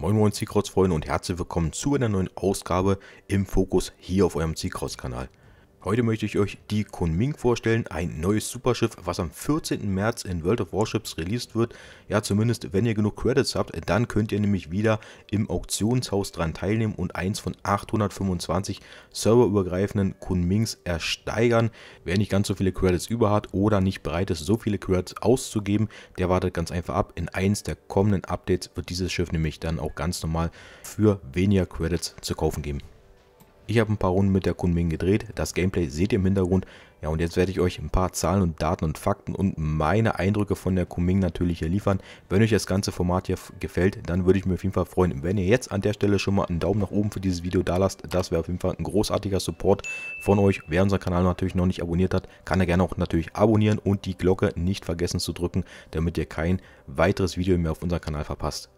Moin Moin Seacross Freunde und herzlich willkommen zu einer neuen Ausgabe im Fokus hier auf eurem Seacross Kanal. Heute möchte ich euch die Kunming vorstellen, ein neues Superschiff, was am 14. März in World of Warships released wird. Ja, zumindest wenn ihr genug Credits habt, dann könnt ihr nämlich wieder im Auktionshaus dran teilnehmen und eins von 825 serverübergreifenden Kunmings ersteigern. Wer nicht ganz so viele Credits über hat oder nicht bereit ist, so viele Credits auszugeben, der wartet ganz einfach ab. In eins der kommenden Updates wird dieses Schiff nämlich dann auch ganz normal für weniger Credits zu kaufen geben. Ich habe ein paar Runden mit der Kunming gedreht, das Gameplay seht ihr im Hintergrund. Ja und jetzt werde ich euch ein paar Zahlen und Daten und Fakten und meine Eindrücke von der Kunming natürlich hier liefern. Wenn euch das ganze Format hier gefällt, dann würde ich mir auf jeden Fall freuen, wenn ihr jetzt an der Stelle schon mal einen Daumen nach oben für dieses Video da lasst. Das wäre auf jeden Fall ein großartiger Support von euch. Wer unseren Kanal natürlich noch nicht abonniert hat, kann er gerne auch natürlich abonnieren und die Glocke nicht vergessen zu drücken, damit ihr kein weiteres Video mehr auf unserem Kanal verpasst.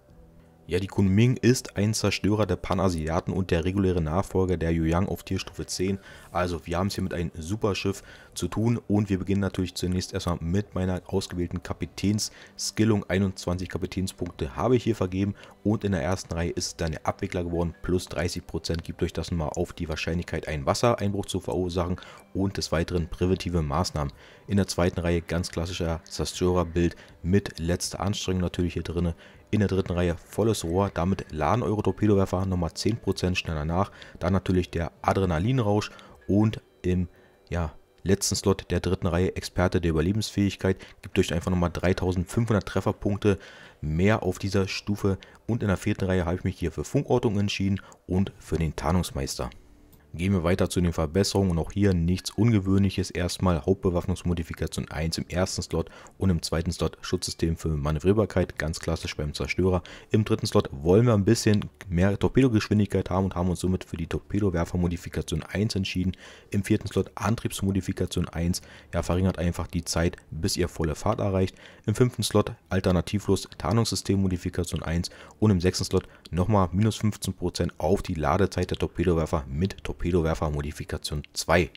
Ja, die Kunming ist ein Zerstörer der Panasiaten und der reguläre Nachfolger der Yuyang auf Tierstufe 10. Also wir haben es hier mit einem Superschiff zu tun und wir beginnen natürlich zunächst erstmal mit meiner ausgewählten Kapitänsskillung. 21 Kapitänspunkte habe ich hier vergeben und in der ersten Reihe ist dann der Abwickler geworden. Plus 30% gibt euch das nochmal auf die Wahrscheinlichkeit, einen Wassereinbruch zu verursachen und des Weiteren präventive Maßnahmen. In der zweiten Reihe ganz klassischer Zerstörer-Bild mit letzter Anstrengung natürlich hier drin in der dritten Reihe volles Rohr. Damit laden eure Torpedowerfer nochmal 10% schneller nach. Dann natürlich der Adrenalinrausch und im ja, letzten Slot der dritten Reihe Experte der Überlebensfähigkeit gibt euch einfach nochmal 3500 Trefferpunkte mehr auf dieser Stufe. Und in der vierten Reihe habe ich mich hier für Funkortung entschieden und für den Tarnungsmeister. Gehen wir weiter zu den Verbesserungen und auch hier nichts Ungewöhnliches. Erstmal Hauptbewaffnungsmodifikation 1 im ersten Slot und im zweiten Slot Schutzsystem für Manövrierbarkeit, ganz klassisch beim Zerstörer. Im dritten Slot wollen wir ein bisschen mehr Torpedogeschwindigkeit haben und haben uns somit für die Torpedowerfermodifikation 1 entschieden. Im vierten Slot Antriebsmodifikation 1, ja verringert einfach die Zeit, bis ihr volle Fahrt erreicht. Im fünften Slot alternativlos Tarnungssystemmodifikation 1 und im sechsten Slot nochmal minus 15% auf die Ladezeit der Torpedowerfer mit Torpedo. Torpedowerfer Modifikation 2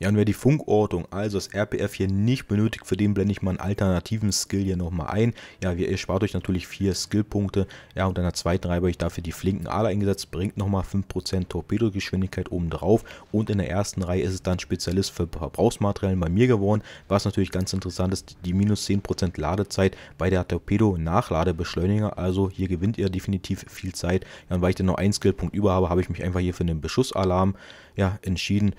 ja, und wer die Funkortung, also das RPF hier nicht benötigt, für den blende ich mal einen alternativen Skill hier nochmal ein. Ja, ihr spart euch natürlich vier Skillpunkte. Ja, und an der zweiten Reihe habe ich dafür die flinken Ader eingesetzt, bringt nochmal 5% Torpedogeschwindigkeit oben drauf. Und in der ersten Reihe ist es dann Spezialist für Verbrauchsmaterialien bei mir geworden, was natürlich ganz interessant ist, die minus 10% Ladezeit bei der Torpedo-Nachladebeschleuniger. Also hier gewinnt ihr definitiv viel Zeit. Ja, und weil ich dann noch einen Skillpunkt über habe, habe ich mich einfach hier für den Beschussalarm ja, entschieden.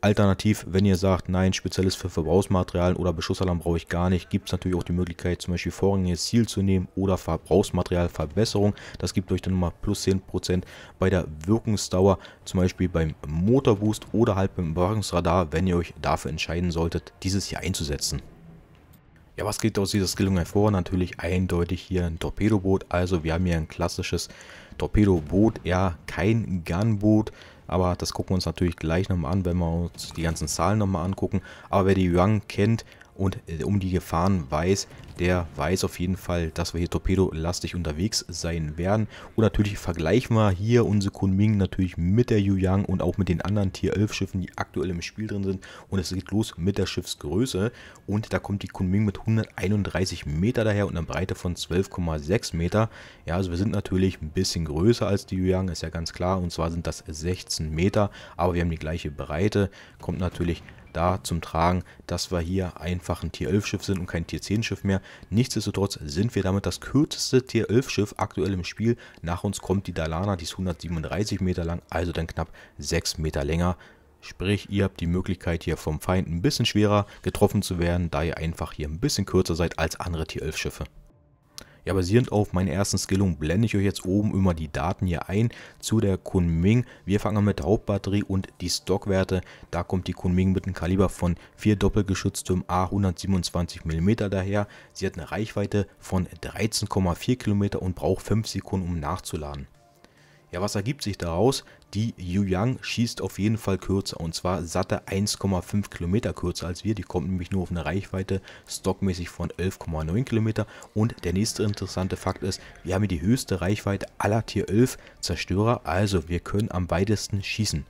Alternativ, wenn ihr sagt, nein, spezielles für Verbrauchsmaterialien oder Beschussalarm brauche ich gar nicht, gibt es natürlich auch die Möglichkeit, zum Beispiel vorrangiges Ziel zu nehmen oder Verbrauchsmaterialverbesserung. Das gibt euch dann nochmal plus 10% bei der Wirkungsdauer, zum Beispiel beim Motorboost oder halt beim Überwachungsradar, wenn ihr euch dafür entscheiden solltet, dieses hier einzusetzen. Ja, was geht aus dieser Skillung hervor? Natürlich eindeutig hier ein Torpedoboot. Also wir haben hier ein klassisches Torpedoboot, ja, kein Gunboot, aber das gucken wir uns natürlich gleich nochmal an, wenn wir uns die ganzen Zahlen nochmal angucken. Aber wer die Yuan kennt, und äh, um die Gefahren weiß, der weiß auf jeden Fall, dass wir hier torpedolastig unterwegs sein werden. Und natürlich vergleichen wir hier unsere Kunming natürlich mit der Yuyang und auch mit den anderen Tier 11 Schiffen, die aktuell im Spiel drin sind. Und es geht los mit der Schiffsgröße und da kommt die Kunming mit 131 Meter daher und einer Breite von 12,6 Meter. Ja, also wir sind natürlich ein bisschen größer als die Yuyang, ist ja ganz klar. Und zwar sind das 16 Meter, aber wir haben die gleiche Breite. Kommt natürlich da zum Tragen, dass wir hier einfach ein Tier 11 Schiff sind und kein Tier 10 Schiff mehr. Nichtsdestotrotz sind wir damit das kürzeste Tier 11 Schiff aktuell im Spiel. Nach uns kommt die Dalana, die ist 137 Meter lang, also dann knapp 6 Meter länger. Sprich, ihr habt die Möglichkeit hier vom Feind ein bisschen schwerer getroffen zu werden, da ihr einfach hier ein bisschen kürzer seid als andere Tier 11 Schiffe. Ja, basierend auf meinen ersten Skillung blende ich euch jetzt oben immer die Daten hier ein zu der Kunming. Wir fangen an mit Hauptbatterie und die Stockwerte. Da kommt die Kunming mit einem Kaliber von 4 doppelgeschütztem A127 mm daher. Sie hat eine Reichweite von 13,4 km und braucht 5 Sekunden, um nachzuladen. Ja, was ergibt sich daraus? Die Yu Yang schießt auf jeden Fall kürzer und zwar satte 1,5 Kilometer kürzer als wir. Die kommt nämlich nur auf eine Reichweite stockmäßig von 11,9 Kilometer. Und der nächste interessante Fakt ist, wir haben hier die höchste Reichweite aller Tier 11 Zerstörer, also wir können am weitesten schießen.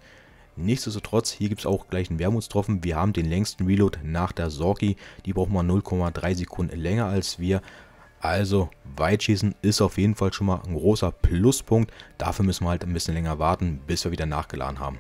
Nichtsdestotrotz, hier gibt es auch gleich einen Wermutstropfen. Wir haben den längsten Reload nach der Sorki. Die braucht man 0,3 Sekunden länger als wir. Also Weitschießen ist auf jeden Fall schon mal ein großer Pluspunkt. Dafür müssen wir halt ein bisschen länger warten, bis wir wieder nachgeladen haben.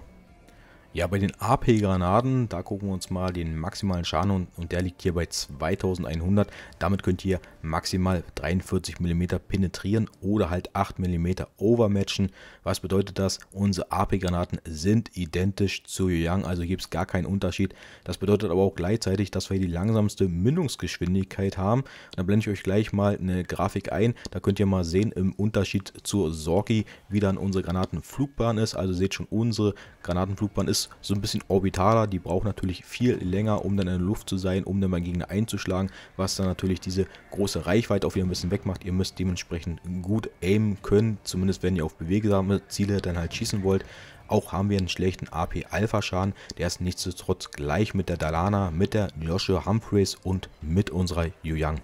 Ja, bei den AP-Granaten, da gucken wir uns mal den maximalen Schaden an und der liegt hier bei 2100. Damit könnt ihr maximal 43 mm penetrieren oder halt 8 mm overmatchen. Was bedeutet das? Unsere AP-Granaten sind identisch zu Yang, also gibt es gar keinen Unterschied. Das bedeutet aber auch gleichzeitig, dass wir die langsamste Mündungsgeschwindigkeit haben. Da blende ich euch gleich mal eine Grafik ein. Da könnt ihr mal sehen, im Unterschied zur Sorki, wie dann unsere Granatenflugbahn ist. Also seht schon, unsere Granatenflugbahn ist ist so ein bisschen orbitaler. Die braucht natürlich viel länger, um dann in der Luft zu sein, um dann mal gegen einzuschlagen, was dann natürlich diese große Reichweite auf ihr ein bisschen wegmacht. Ihr müsst dementsprechend gut aimen können, zumindest wenn ihr auf bewegsame Ziele dann halt schießen wollt. Auch haben wir einen schlechten AP-Alpha-Schaden, der ist nichtsdestotrotz gleich mit der Dalana, mit der Joshua Humphreys und mit unserer Yu Yang.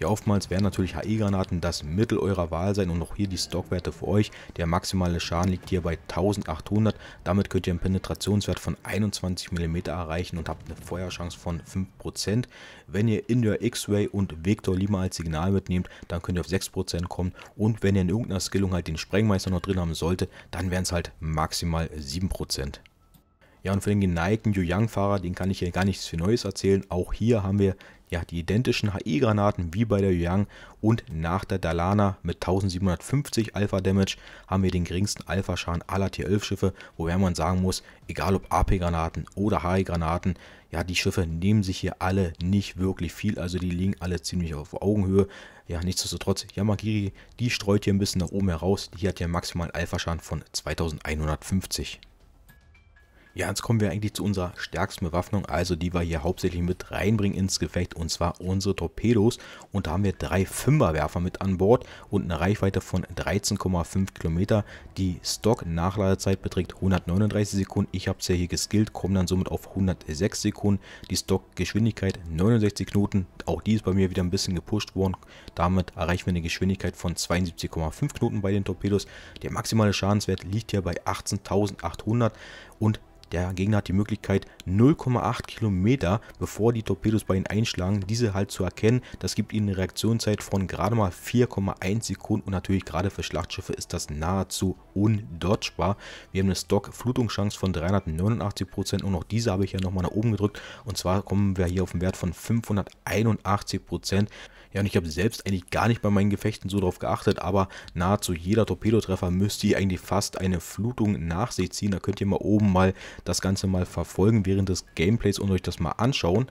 Wie oftmals werden natürlich HE-Granaten das Mittel eurer Wahl sein und auch hier die Stockwerte für euch. Der maximale Schaden liegt hier bei 1800. Damit könnt ihr einen Penetrationswert von 21 mm erreichen und habt eine Feuerchance von 5%. Wenn ihr Indoor X-Ray und Vector Lima als Signal mitnehmt, dann könnt ihr auf 6% kommen. Und wenn ihr in irgendeiner Skillung halt den Sprengmeister noch drin haben sollte, dann wären es halt maximal 7%. Ja, und für den geneigten Yu Yang-Fahrer, den kann ich hier gar nichts für Neues erzählen. Auch hier haben wir ja, die identischen HE-Granaten wie bei der Yuang und nach der Dalana mit 1750 Alpha-Damage haben wir den geringsten Alpha-Schaden aller Tier-11-Schiffe, wobei man sagen muss, egal ob AP-Granaten oder HE-Granaten, ja, die Schiffe nehmen sich hier alle nicht wirklich viel, also die liegen alle ziemlich auf Augenhöhe. Ja, nichtsdestotrotz, Yamagiri, die streut hier ein bisschen nach oben heraus, die hat ja maximal einen Alpha-Schaden von 2150. Ja, jetzt kommen wir eigentlich zu unserer stärksten Bewaffnung, also die wir hier hauptsächlich mit reinbringen ins Gefecht, und zwar unsere Torpedos. Und da haben wir drei Fünferwerfer mit an Bord und eine Reichweite von 13,5 Kilometer. Die Stock-Nachladezeit beträgt 139 Sekunden. Ich habe es ja hier geskillt, komme dann somit auf 106 Sekunden. Die Stock-Geschwindigkeit 69 Knoten. Auch die ist bei mir wieder ein bisschen gepusht worden. Damit erreichen wir eine Geschwindigkeit von 72,5 Knoten bei den Torpedos. Der maximale Schadenswert liegt hier bei 18.800 und der Gegner hat die Möglichkeit, 0,8 Kilometer, bevor die Torpedos bei ihnen einschlagen, diese halt zu erkennen. Das gibt ihnen eine Reaktionszeit von gerade mal 4,1 Sekunden und natürlich gerade für Schlachtschiffe ist das nahezu undodgebar. Wir haben eine Stock-Flutungschance von 389% und auch diese habe ich ja nochmal nach oben gedrückt und zwar kommen wir hier auf einen Wert von 581%. Ja, und ich habe selbst eigentlich gar nicht bei meinen Gefechten so drauf geachtet, aber nahezu jeder Torpedotreffer müsste hier eigentlich fast eine Flutung nach sich ziehen. Da könnt ihr mal oben mal das Ganze mal verfolgen während des Gameplays und euch das mal anschauen.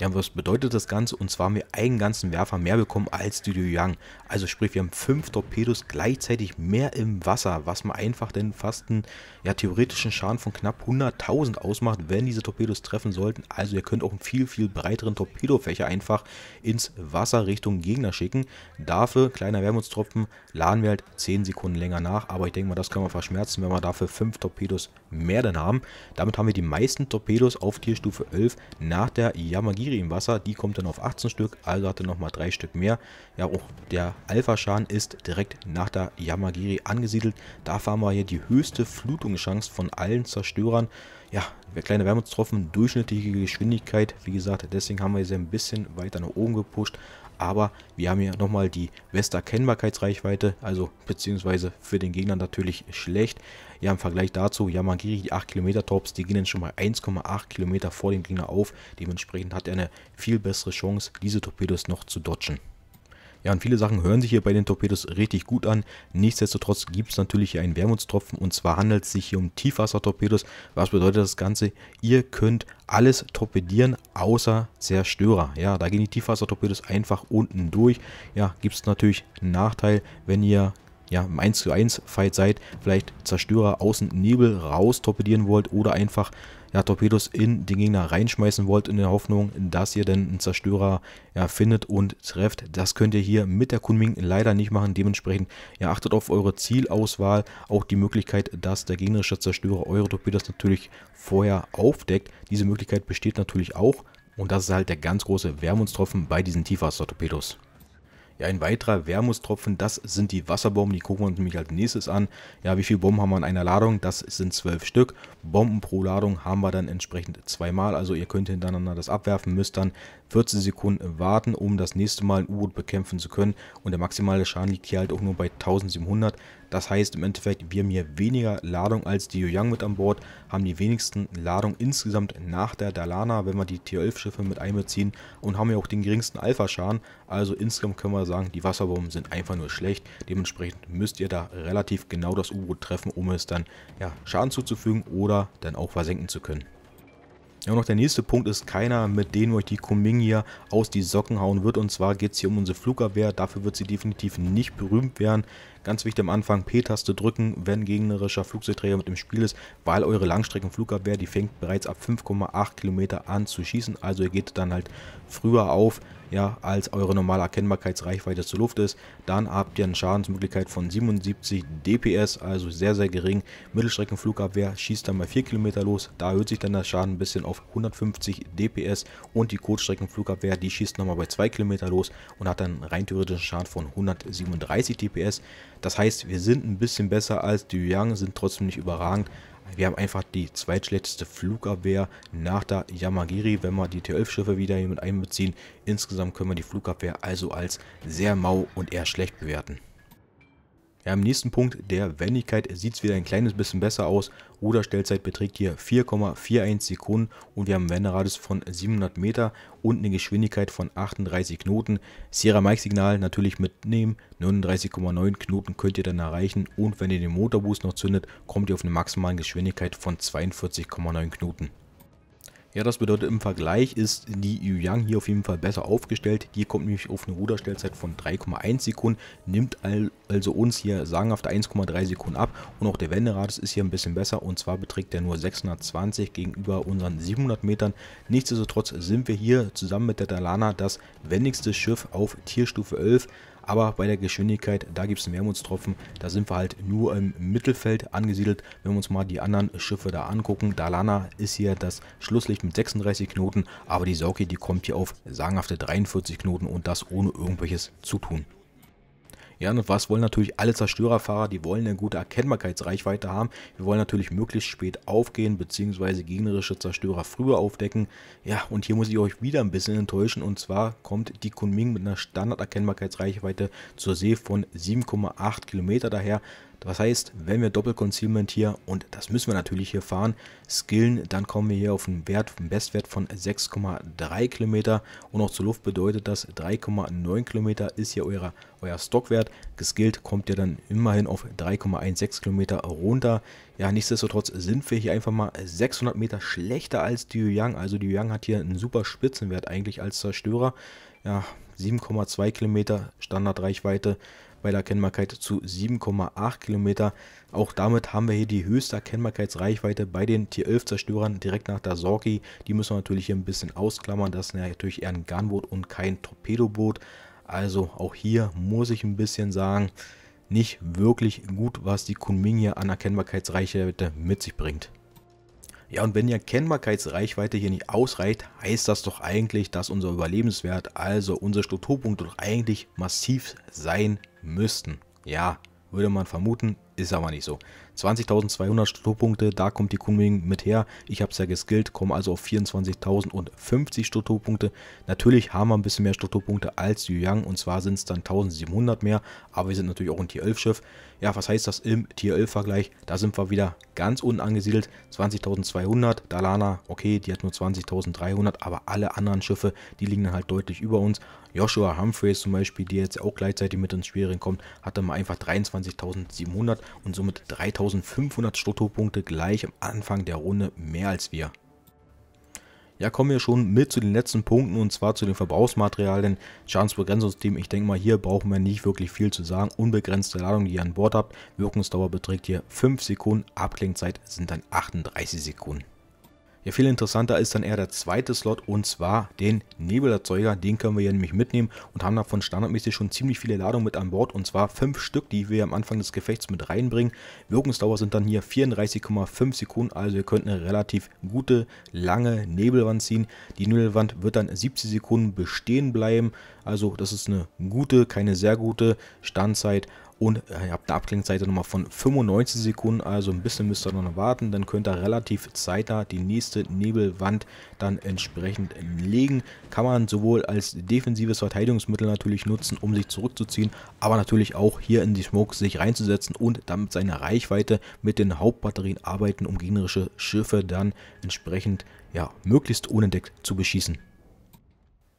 Ja, was bedeutet das Ganze? Und zwar haben wir einen ganzen Werfer mehr bekommen als die Young. Also sprich, wir haben fünf Torpedos gleichzeitig mehr im Wasser, was man einfach den fast einen ja, theoretischen Schaden von knapp 100.000 ausmacht, wenn diese Torpedos treffen sollten. Also ihr könnt auch einen viel, viel breiteren Torpedofächer einfach ins Wasser Richtung Gegner schicken. Dafür, kleiner Wermutstropfen, laden wir halt 10 Sekunden länger nach. Aber ich denke mal, das können wir verschmerzen, wenn wir dafür fünf Torpedos mehr dann haben. Damit haben wir die meisten Torpedos auf Tierstufe 11 nach der Yamagi Valkyrie im Wasser, die kommt dann auf 18 Stück, also hat er nochmal 3 Stück mehr. Ja, auch der Alpha-Schaden ist direkt nach der Yamagiri angesiedelt. Da fahren wir hier die höchste Flutungschance von allen Zerstörern. Ja, wir kleine Wärmungstropfen, durchschnittliche Geschwindigkeit, wie gesagt, deswegen haben wir sie ein bisschen weiter nach oben gepusht aber wir haben hier nochmal die Westerkennbarkeitsreichweite, also beziehungsweise für den Gegner natürlich schlecht. Ja, im Vergleich dazu, Yamagiri, die 8 Kilometer Tops, die gehen dann schon mal 1,8 Kilometer vor dem Gegner auf. Dementsprechend hat er eine viel bessere Chance, diese Torpedos noch zu dodgen. Ja, und viele Sachen hören sich hier bei den Torpedos richtig gut an. Nichtsdestotrotz gibt es natürlich hier einen Wermutstropfen und zwar handelt es sich hier um Tiefwassertorpedos. Was bedeutet das Ganze? Ihr könnt alles torpedieren, außer Zerstörer. Ja, da gehen die Tiefwassertorpedos einfach unten durch. Ja, gibt es natürlich einen Nachteil, wenn ihr ja, im 1 zu 1 Fight seid, vielleicht Zerstörer außen Nebel raus torpedieren wollt oder einfach ja, Torpedos in den Gegner reinschmeißen wollt in der Hoffnung, dass ihr dann einen Zerstörer ja, findet und trefft. Das könnt ihr hier mit der Kunming leider nicht machen. Dementsprechend ja, achtet auf eure Zielauswahl, auch die Möglichkeit, dass der gegnerische Zerstörer eure Torpedos natürlich vorher aufdeckt. Diese Möglichkeit besteht natürlich auch und das ist halt der ganz große Wermutstropfen bei diesen Tiefwassertorpedos. Ja, ein weiterer Wermutstropfen, das sind die Wasserbomben, die gucken wir uns nämlich als nächstes an. Ja, wie viele Bomben haben wir in einer Ladung? Das sind zwölf Stück. Bomben pro Ladung haben wir dann entsprechend zweimal, also ihr könnt hintereinander das abwerfen, müsst dann 14 Sekunden warten, um das nächste Mal ein U-Boot bekämpfen zu können. Und der maximale Schaden liegt hier halt auch nur bei 1700. Das heißt im Endeffekt, wir haben hier weniger Ladung als die Young mit an Bord, haben die wenigsten Ladung insgesamt nach der Dalana, wenn wir die T11-Schiffe mit einbeziehen und haben ja auch den geringsten Alpha-Schaden. Also insgesamt können wir sagen, die Wasserbomben sind einfach nur schlecht. Dementsprechend müsst ihr da relativ genau das U-Boot treffen, um es dann ja, Schaden zuzufügen oder dann auch versenken zu können. Ja, und noch der nächste Punkt ist keiner, mit dem euch die Kuming hier aus die Socken hauen wird. Und zwar geht es hier um unsere Flugabwehr. Dafür wird sie definitiv nicht berühmt werden. Ganz wichtig am Anfang P-Taste drücken, wenn gegnerischer Flugzeugträger mit im Spiel ist, weil eure Langstreckenflugabwehr, die fängt bereits ab 5,8 Kilometer an zu schießen. Also ihr geht dann halt früher auf, ja, als eure normale Erkennbarkeitsreichweite zur Luft ist. Dann habt ihr eine Schadensmöglichkeit von 77 DPS, also sehr, sehr gering. Mittelstreckenflugabwehr schießt dann bei 4 Kilometer los, da erhöht sich dann der Schaden ein bisschen auf 150 DPS und die Kurzstreckenflugabwehr, die schießt nochmal bei 2 Kilometer los und hat dann rein theoretischen Schaden von 137 DPS. Das heißt, wir sind ein bisschen besser als die Yang, sind trotzdem nicht überragend. Wir haben einfach die zweitschlechteste Flugabwehr nach der Yamagiri, wenn wir die T-11-Schiffe wieder hier mit einbeziehen. Insgesamt können wir die Flugabwehr also als sehr mau und eher schlecht bewerten. Ja, Im nächsten Punkt der Wendigkeit sieht es wieder ein kleines bisschen besser aus. Ruderstellzeit beträgt hier 4,41 Sekunden und wir haben einen Wenderadius von 700 Meter und eine Geschwindigkeit von 38 Knoten. Sierra Mike Signal natürlich mitnehmen, 39,9 Knoten könnt ihr dann erreichen und wenn ihr den Motorboost noch zündet, kommt ihr auf eine maximale Geschwindigkeit von 42,9 Knoten. Ja, das bedeutet im Vergleich ist die Yu Yang hier auf jeden Fall besser aufgestellt. Die kommt nämlich auf eine Ruderstellzeit von 3,1 Sekunden, nimmt also uns hier sagenhafte 1,3 Sekunden ab und auch der Wenderadius ist hier ein bisschen besser und zwar beträgt er nur 620 gegenüber unseren 700 Metern. Nichtsdestotrotz sind wir hier zusammen mit der Dalana das wendigste Schiff auf Tierstufe 11. Aber bei der Geschwindigkeit, da gibt es einen Wermutstropfen. Da sind wir halt nur im Mittelfeld angesiedelt. Wenn wir uns mal die anderen Schiffe da angucken. Dalana ist hier das Schlusslicht mit 36 Knoten. Aber die Sauki, die kommt hier auf sagenhafte 43 Knoten und das ohne irgendwelches zu tun. Ja, und was wollen natürlich alle Zerstörerfahrer? Die wollen eine gute Erkennbarkeitsreichweite haben. Wir wollen natürlich möglichst spät aufgehen, beziehungsweise gegnerische Zerstörer früher aufdecken. Ja, und hier muss ich euch wieder ein bisschen enttäuschen. Und zwar kommt die Kunming mit einer Standarderkennbarkeitsreichweite zur See von 7,8 Kilometer daher. Das heißt, wenn wir Doppelconcealment hier, und das müssen wir natürlich hier fahren, skillen, dann kommen wir hier auf einen Wert, einen Bestwert von 6,3 Kilometer und auch zur Luft bedeutet das 3,9 Kilometer ist hier euer, euer Stockwert. Geskillt kommt ihr dann immerhin auf 3,16 Kilometer runter. Ja, nichtsdestotrotz sind wir hier einfach mal 600 Meter schlechter als die Young. Also die Young hat hier einen super Spitzenwert eigentlich als Zerstörer. Ja, 7,2 Kilometer Standardreichweite bei der Erkennbarkeit zu 7,8 Kilometer. Auch damit haben wir hier die höchste Erkennbarkeitsreichweite bei den Tier 11 Zerstörern direkt nach der Sorki. Die müssen wir natürlich hier ein bisschen ausklammern. Das ist natürlich eher ein Gunboot und kein Torpedoboot. Also auch hier muss ich ein bisschen sagen, nicht wirklich gut, was die Kunming hier an Erkennbarkeitsreichweite mit sich bringt. Ja, und wenn die Erkennbarkeitsreichweite hier nicht ausreicht, heißt das doch eigentlich, dass unser Überlebenswert, also unsere Strukturpunkte, doch eigentlich massiv sein müssten. Ja, würde man vermuten, ist aber nicht so. 20.200 Strukturpunkte, da kommt die Kunming mit her. Ich habe es ja geskillt, komme also auf 24.050 Strukturpunkte. Natürlich haben wir ein bisschen mehr Strukturpunkte als Yu Yang und zwar sind es dann 1.700 mehr, aber wir sind natürlich auch ein Tier 11 Schiff. Ja, was heißt das im Tier 11 Vergleich? Da sind wir wieder ganz unten angesiedelt, 20.200. Dalana, okay, die hat nur 20.300, aber alle anderen Schiffe, die liegen dann halt deutlich über uns. Joshua Humphreys zum Beispiel, die jetzt auch gleichzeitig mit ins Spiel kommt, hatte mal einfach 23.700 und somit 3500 Strukturpunkte gleich am Anfang der Runde mehr als wir. Ja, kommen wir schon mit zu den letzten Punkten und zwar zu den Verbrauchsmaterialien. Schadensbegrenzungssystem, ich denke mal, hier brauchen wir nicht wirklich viel zu sagen. Unbegrenzte Ladung, die ihr an Bord habt. Wirkungsdauer beträgt hier 5 Sekunden, Abklingzeit sind dann 38 Sekunden. Ja, viel interessanter ist dann eher der zweite Slot und zwar den Nebelerzeuger. Den können wir hier nämlich mitnehmen und haben davon standardmäßig schon ziemlich viele Ladungen mit an Bord und zwar fünf Stück, die wir am Anfang des Gefechts mit reinbringen. Wirkungsdauer sind dann hier 34,5 Sekunden, also ihr könnt eine relativ gute, lange Nebelwand ziehen. Die Nebelwand wird dann 70 Sekunden bestehen bleiben, also das ist eine gute, keine sehr gute Standzeit und äh, ihr habt eine Abklingzeit nochmal von 95 Sekunden, also ein bisschen müsst ihr noch warten, dann könnt ihr relativ zeitnah die nächste Nebelwand dann entsprechend legen. Kann man sowohl als defensives Verteidigungsmittel natürlich nutzen, um sich zurückzuziehen, aber natürlich auch hier in die Smoke sich reinzusetzen und damit seine Reichweite mit den Hauptbatterien arbeiten, um gegnerische Schiffe dann entsprechend ja, möglichst unentdeckt zu beschießen.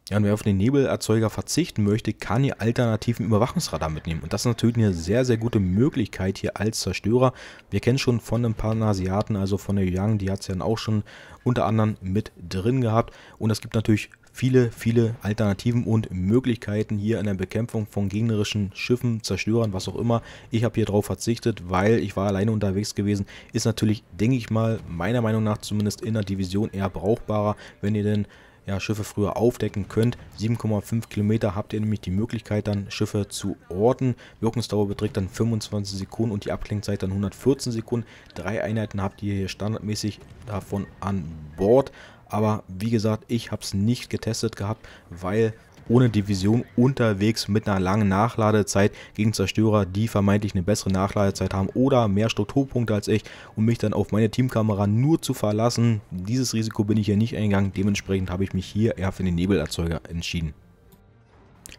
Ja, und wer auf den Nebelerzeuger verzichten möchte, kann hier alternativen Überwachungsradar mitnehmen. Und das ist natürlich eine sehr, sehr gute Möglichkeit hier als Zerstörer. Wir kennen schon von ein paar Asiaten, also von der Yang, die hat es ja dann auch schon unter anderem mit drin gehabt. Und es gibt natürlich viele, viele Alternativen und Möglichkeiten hier in der Bekämpfung von gegnerischen Schiffen, Zerstörern, was auch immer. Ich habe hier drauf verzichtet, weil ich war alleine unterwegs gewesen. Ist natürlich, denke ich mal, meiner Meinung nach zumindest in der Division eher brauchbarer, wenn ihr denn ja, Schiffe früher aufdecken könnt. 7,5 Kilometer habt ihr nämlich die Möglichkeit dann Schiffe zu orten. Wirkungsdauer beträgt dann 25 Sekunden und die Abklingzeit dann 114 Sekunden. Drei Einheiten habt ihr hier standardmäßig davon an Bord. Aber wie gesagt, ich habe es nicht getestet gehabt, weil ohne Division unterwegs mit einer langen Nachladezeit gegen Zerstörer, die vermeintlich eine bessere Nachladezeit haben oder mehr Strukturpunkte als ich um mich dann auf meine Teamkamera nur zu verlassen. Dieses Risiko bin ich hier nicht eingegangen, dementsprechend habe ich mich hier eher für den Nebelerzeuger entschieden.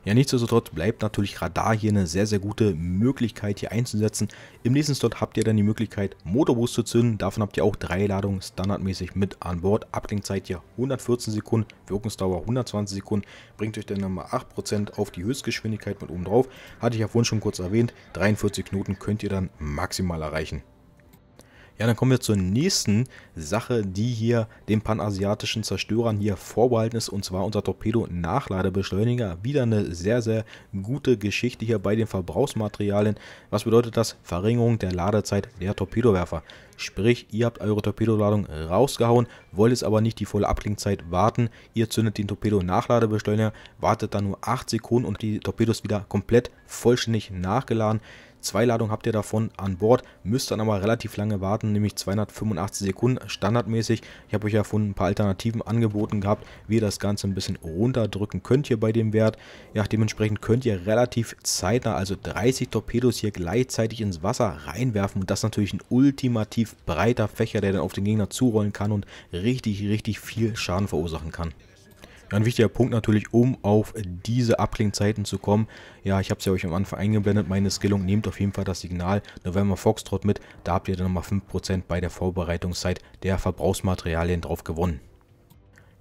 Ja, nichtsdestotrotz bleibt natürlich Radar hier eine sehr, sehr gute Möglichkeit hier einzusetzen. Im nächsten Slot habt ihr dann die Möglichkeit Motorboost zu zünden. Davon habt ihr auch drei Ladungen standardmäßig mit an Bord. Abklingzeit hier 114 Sekunden, Wirkungsdauer 120 Sekunden. Bringt euch dann nochmal 8% auf die Höchstgeschwindigkeit mit oben drauf. Hatte ich ja vorhin schon kurz erwähnt, 43 Knoten könnt ihr dann maximal erreichen. Ja, dann kommen wir zur nächsten Sache, die hier den panasiatischen Zerstörern hier vorbehalten ist, und zwar unser Torpedo-Nachladebeschleuniger. Wieder eine sehr, sehr gute Geschichte hier bei den Verbrauchsmaterialien. Was bedeutet das? Verringerung der Ladezeit der Torpedowerfer. Sprich, ihr habt eure Torpedoladung äh, rausgehauen, wollt es aber nicht die volle Abklingzeit warten. Ihr zündet den Torpedo-Nachladebeschleuniger, wartet dann nur 8 Sekunden und die Torpedos wieder komplett vollständig nachgeladen. Zwei Ladungen habt ihr davon an Bord, müsst dann aber relativ lange warten, nämlich 285 Sekunden standardmäßig. Ich habe euch ja von ein paar Alternativen angeboten gehabt, wie ihr das Ganze ein bisschen runterdrücken könnt hier bei dem Wert. Ja, dementsprechend könnt ihr relativ zeitnah, also 30 Torpedos hier gleichzeitig ins Wasser reinwerfen und das natürlich ein ultimativ relativ breiter Fächer, der dann auf den Gegner zurollen kann und richtig, richtig viel Schaden verursachen kann. ein wichtiger Punkt natürlich, um auf diese Abklingzeiten zu kommen. Ja, ich habe es ja euch am Anfang eingeblendet, meine Skillung. Nehmt auf jeden Fall das Signal November Foxtrot mit. Da habt ihr dann nochmal 5% bei der Vorbereitungszeit der Verbrauchsmaterialien drauf gewonnen.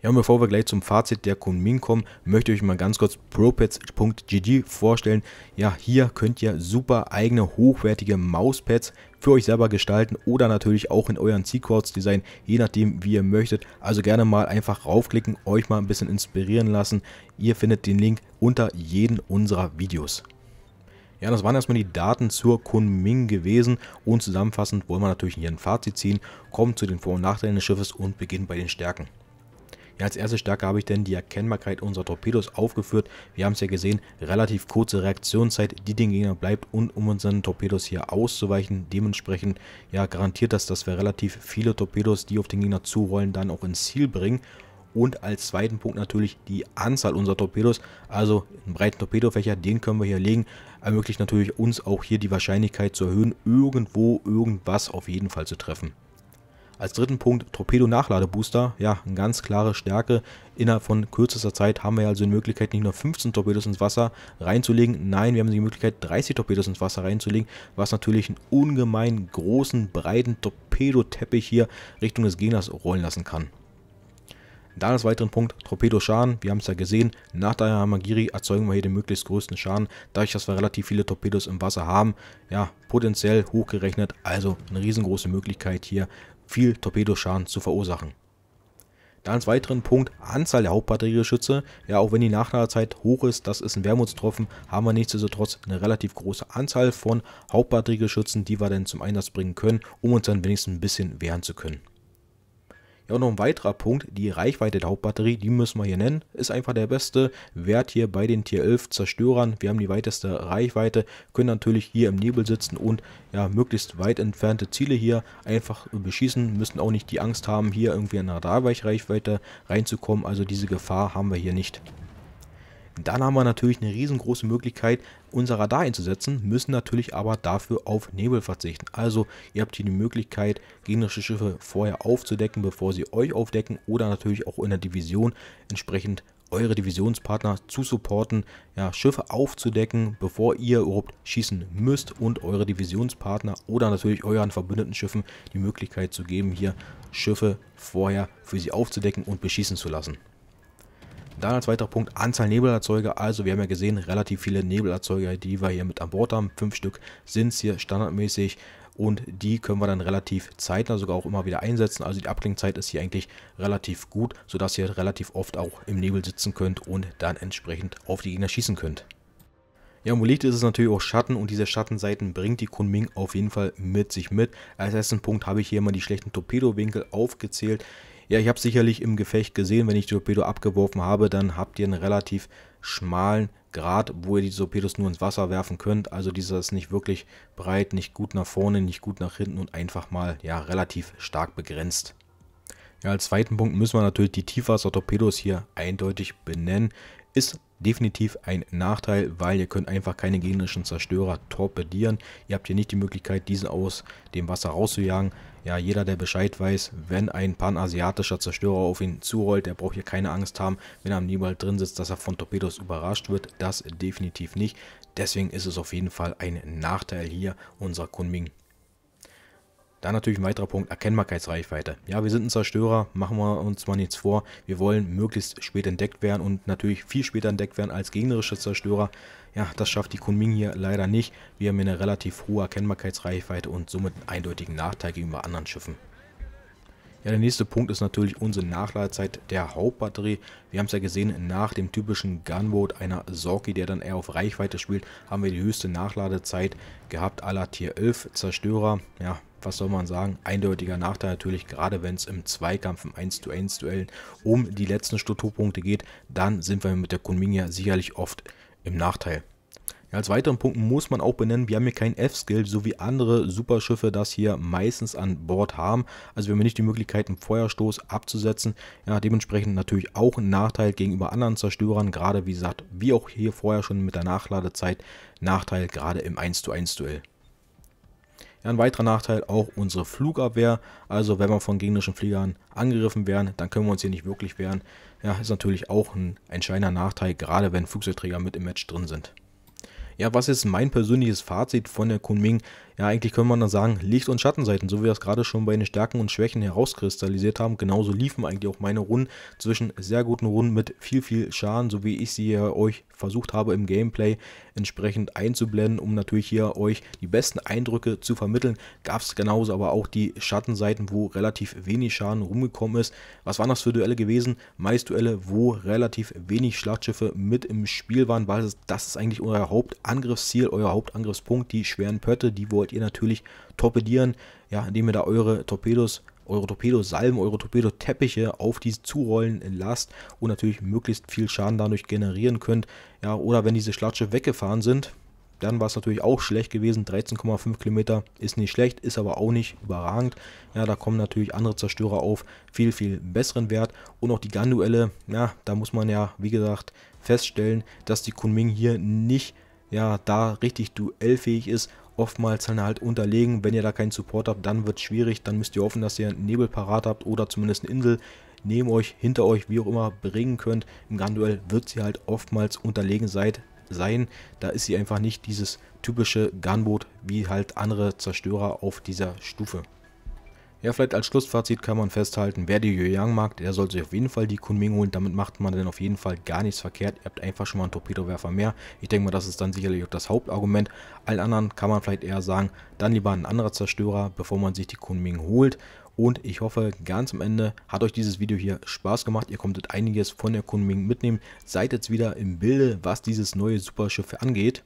Ja, und bevor wir gleich zum Fazit der Kunmin kommen, möchte ich euch mal ganz kurz ProPads.gg vorstellen. Ja, hier könnt ihr super eigene hochwertige Mauspads für euch selber gestalten oder natürlich auch in euren C-Chords Design, je nachdem wie ihr möchtet. Also gerne mal einfach raufklicken, euch mal ein bisschen inspirieren lassen. Ihr findet den Link unter jedem unserer Videos. Ja, das waren erstmal die Daten zur Kunming gewesen und zusammenfassend wollen wir natürlich hier ein Fazit ziehen, kommen zu den Vor- und Nachteilen des Schiffes und beginnen bei den Stärken als erste Stärke habe ich denn die Erkennbarkeit unserer Torpedos aufgeführt. Wir haben es ja gesehen, relativ kurze Reaktionszeit, die den Gegner bleibt und um unseren Torpedos hier auszuweichen. Dementsprechend ja garantiert das, dass wir relativ viele Torpedos, die auf den Gegner zurollen, dann auch ins Ziel bringen. Und als zweiten Punkt natürlich die Anzahl unserer Torpedos. Also einen breiten Torpedofächer, den können wir hier legen. Ermöglicht natürlich uns auch hier die Wahrscheinlichkeit zu erhöhen, irgendwo irgendwas auf jeden Fall zu treffen. Als dritten Punkt Torpedo-Nachladebooster. Ja, eine ganz klare Stärke. Innerhalb von kürzester Zeit haben wir also die Möglichkeit, nicht nur 15 Torpedos ins Wasser reinzulegen. Nein, wir haben die Möglichkeit, 30 Torpedos ins Wasser reinzulegen, was natürlich einen ungemein großen, breiten Torpedoteppich hier Richtung des Gegners rollen lassen kann. Dann als weiteren Punkt Torpedoschaden. Wir haben es ja gesehen, nach der Hamagiri erzeugen wir hier den möglichst größten Schaden, dadurch, dass wir relativ viele Torpedos im Wasser haben. Ja, potenziell hochgerechnet, also eine riesengroße Möglichkeit hier, viel Torpedoschaden zu verursachen. Dann als weiteren Punkt Anzahl der Hauptbatteriegeschütze. Ja, auch wenn die Nachladezeit hoch ist, das ist ein Wermutstropfen, haben wir nichtsdestotrotz eine relativ große Anzahl von Hauptbatteriegeschützen, die wir dann zum Einsatz bringen können, um uns dann wenigstens ein bisschen wehren zu können. Ja, noch ein weiterer Punkt, die Reichweite der Hauptbatterie, die müssen wir hier nennen, ist einfach der beste Wert hier bei den Tier 11 Zerstörern. Wir haben die weiteste Reichweite, können natürlich hier im Nebel sitzen und ja, möglichst weit entfernte Ziele hier einfach beschießen, müssen auch nicht die Angst haben, hier irgendwie in eine Radarweichreichweite reinzukommen. Also diese Gefahr haben wir hier nicht dann haben wir natürlich eine riesengroße Möglichkeit, unser Radar einzusetzen, müssen natürlich aber dafür auf Nebel verzichten. Also ihr habt hier die Möglichkeit, gegnerische Schiffe vorher aufzudecken, bevor sie euch aufdecken oder natürlich auch in der Division entsprechend eure Divisionspartner zu supporten, ja, Schiffe aufzudecken, bevor ihr überhaupt schießen müsst und eure Divisionspartner oder natürlich euren verbündeten Schiffen die Möglichkeit zu geben, hier Schiffe vorher für sie aufzudecken und beschießen zu lassen. Dann als weiterer Punkt Anzahl Nebelerzeuger. Also wir haben ja gesehen, relativ viele Nebelerzeuger, die wir hier mit an Bord haben. Fünf Stück sind es hier standardmäßig und die können wir dann relativ zeitnah sogar auch immer wieder einsetzen. Also die Abklingzeit ist hier eigentlich relativ gut, sodass ihr relativ oft auch im Nebel sitzen könnt und dann entsprechend auf die Gegner schießen könnt. Ja, und wo Licht ist es natürlich auch Schatten und diese Schattenseiten bringt die Kunming auf jeden Fall mit sich mit. Als ersten Punkt habe ich hier mal die schlechten Torpedowinkel aufgezählt. Ja, ich habe sicherlich im Gefecht gesehen, wenn ich die Torpedo abgeworfen habe, dann habt ihr einen relativ schmalen Grad, wo ihr die Torpedos nur ins Wasser werfen könnt. Also dieser ist nicht wirklich breit, nicht gut nach vorne, nicht gut nach hinten und einfach mal ja relativ stark begrenzt. Ja, als zweiten Punkt müssen wir natürlich die Tiefwasser-Torpedos hier eindeutig benennen. Ist definitiv ein Nachteil, weil ihr könnt einfach keine gegnerischen Zerstörer torpedieren. Ihr habt hier nicht die Möglichkeit, diesen aus dem Wasser rauszujagen. Ja, jeder, der Bescheid weiß, wenn ein panasiatischer Zerstörer auf ihn zurollt, der braucht hier keine Angst haben, wenn er am Nibal drin sitzt, dass er von Torpedos überrascht wird. Das definitiv nicht. Deswegen ist es auf jeden Fall ein Nachteil hier, unser Kunming dann natürlich ein weiterer Punkt, Erkennbarkeitsreichweite. Ja, wir sind ein Zerstörer, machen wir uns mal nichts vor. Wir wollen möglichst spät entdeckt werden und natürlich viel später entdeckt werden als gegnerische Zerstörer. Ja, das schafft die Kunming hier leider nicht. Wir haben eine relativ hohe Erkennbarkeitsreichweite und somit einen eindeutigen Nachteil gegenüber anderen Schiffen. Ja, der nächste Punkt ist natürlich unsere Nachladezeit der Hauptbatterie. Wir haben es ja gesehen, nach dem typischen Gunboat einer Sorki, der dann eher auf Reichweite spielt, haben wir die höchste Nachladezeit gehabt, aller Tier 11 Zerstörer. Ja, was soll man sagen, eindeutiger Nachteil natürlich, gerade wenn es im Zweikampf, im 1 zu 1 Duell um die letzten Strukturpunkte geht, dann sind wir mit der Kunminia sicherlich oft im Nachteil. Ja, als weiteren Punkt muss man auch benennen, wir haben hier kein F-Skill, so wie andere Superschiffe das hier meistens an Bord haben. Also wir haben nicht die Möglichkeit, einen Feuerstoß abzusetzen. Ja, dementsprechend natürlich auch ein Nachteil gegenüber anderen Zerstörern, gerade wie gesagt, wie auch hier vorher schon mit der Nachladezeit, Nachteil gerade im 1 zu 1 Duell. Ja, ein weiterer Nachteil auch unsere Flugabwehr. Also wenn wir von gegnerischen Fliegern angegriffen werden, dann können wir uns hier nicht wirklich wehren. Ja, ist natürlich auch ein entscheidender Nachteil, gerade wenn Flugzeugträger mit im Match drin sind. Ja, was ist mein persönliches Fazit von der Kunming? Ja, eigentlich könnte man dann sagen, Licht- und Schattenseiten, so wie wir es gerade schon bei den Stärken und Schwächen herauskristallisiert haben, genauso liefen eigentlich auch meine Runden zwischen sehr guten Runden mit viel, viel Schaden, so wie ich sie ja euch versucht habe im Gameplay entsprechend einzublenden, um natürlich hier euch die besten Eindrücke zu vermitteln, gab es genauso aber auch die Schattenseiten, wo relativ wenig Schaden rumgekommen ist. Was waren das für Duelle gewesen? Meist Duelle, wo relativ wenig Schlachtschiffe mit im Spiel waren, weil das ist eigentlich euer Haupt Angriffsziel, euer Hauptangriffspunkt, die schweren Pötte, die wollt ihr natürlich torpedieren, ja, indem ihr da eure Torpedos eure Torpedosalben, eure Torpedoteppiche auf diese zurollen lasst und natürlich möglichst viel Schaden dadurch generieren könnt. Ja, oder wenn diese Schlatsche weggefahren sind, dann war es natürlich auch schlecht gewesen. 13,5 Kilometer ist nicht schlecht, ist aber auch nicht überragend. Ja, da kommen natürlich andere Zerstörer auf viel, viel besseren Wert. Und auch die Ganduelle, ja, da muss man ja, wie gesagt, feststellen, dass die Kunming hier nicht ja, da richtig duellfähig ist. Oftmals dann halt unterlegen, wenn ihr da keinen Support habt, dann wird es schwierig. Dann müsst ihr hoffen, dass ihr einen Nebel parat habt oder zumindest eine Insel neben euch, hinter euch, wie auch immer, bringen könnt. Im Grand-Duell wird sie halt oftmals unterlegen seid, sein. Da ist sie einfach nicht dieses typische Gunboot wie halt andere Zerstörer auf dieser Stufe. Ja, vielleicht als Schlussfazit kann man festhalten, wer die Yoyang mag, der sollte sich auf jeden Fall die Kunming holen. Damit macht man dann auf jeden Fall gar nichts verkehrt. Ihr habt einfach schon mal einen Torpedowerfer mehr. Ich denke mal, das ist dann sicherlich auch das Hauptargument. Allen anderen kann man vielleicht eher sagen, dann lieber ein anderer Zerstörer, bevor man sich die Kunming holt. Und ich hoffe, ganz am Ende hat euch dieses Video hier Spaß gemacht. Ihr konntet einiges von der Kunming mitnehmen. Seid jetzt wieder im Bilde, was dieses neue Superschiff angeht.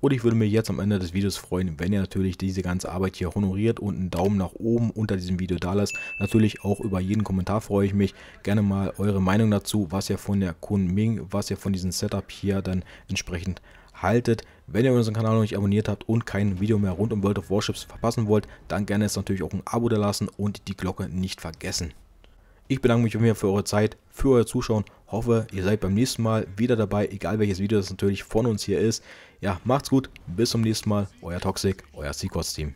Und ich würde mich jetzt am Ende des Videos freuen, wenn ihr natürlich diese ganze Arbeit hier honoriert und einen Daumen nach oben unter diesem Video da lasst. Natürlich auch über jeden Kommentar freue ich mich. Gerne mal eure Meinung dazu, was ihr von der Kunming, was ihr von diesem Setup hier dann entsprechend haltet. Wenn ihr unseren Kanal noch nicht abonniert habt und kein Video mehr rund um World of Warships verpassen wollt, dann gerne jetzt natürlich auch ein Abo da lassen und die Glocke nicht vergessen. Ich bedanke mich für eure Zeit, für euer Zuschauen. Hoffe, ihr seid beim nächsten Mal wieder dabei, egal welches Video das natürlich von uns hier ist. Ja, macht's gut, bis zum nächsten Mal, euer Toxic, euer Sequoz-Team.